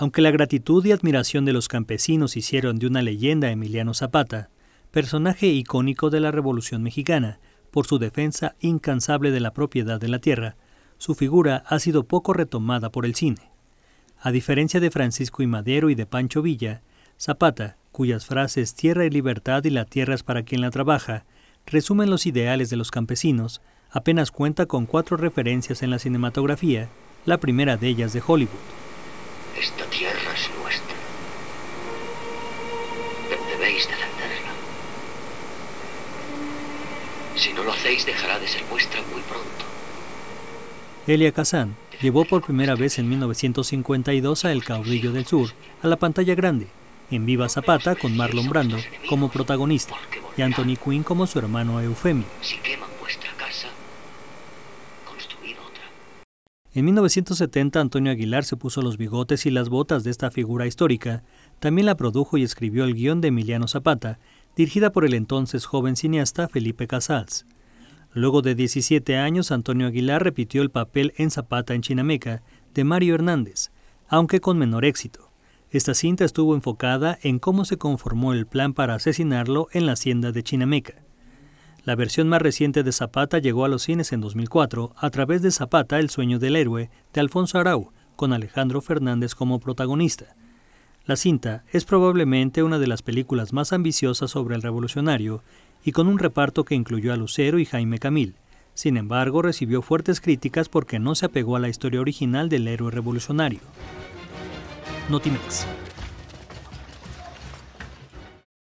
Aunque la gratitud y admiración de los campesinos hicieron de una leyenda a Emiliano Zapata, personaje icónico de la Revolución Mexicana, por su defensa incansable de la propiedad de la tierra, su figura ha sido poco retomada por el cine. A diferencia de Francisco y Madero y de Pancho Villa, Zapata, cuyas frases Tierra y libertad y la tierra es para quien la trabaja, resumen los ideales de los campesinos, apenas cuenta con cuatro referencias en la cinematografía, la primera de ellas de Hollywood. Esta tierra es nuestra. debéis defenderla. Si no lo hacéis, dejará de ser vuestra muy pronto. Elia Kazan llevó por primera vez en 1952 a El caudillo del sur a la pantalla grande, en Viva Zapata con Marlon Brando como protagonista y Anthony Quinn como su hermano Eufemio. En 1970 Antonio Aguilar se puso los bigotes y las botas de esta figura histórica. También la produjo y escribió el guión de Emiliano Zapata, dirigida por el entonces joven cineasta Felipe Casals. Luego de 17 años, Antonio Aguilar repitió el papel en Zapata en Chinameca de Mario Hernández, aunque con menor éxito. Esta cinta estuvo enfocada en cómo se conformó el plan para asesinarlo en la hacienda de Chinameca. La versión más reciente de Zapata llegó a los cines en 2004 a través de Zapata, El sueño del héroe, de Alfonso Arau, con Alejandro Fernández como protagonista. La cinta es probablemente una de las películas más ambiciosas sobre el revolucionario y con un reparto que incluyó a Lucero y Jaime Camil. Sin embargo, recibió fuertes críticas porque no se apegó a la historia original del héroe revolucionario. Notimex.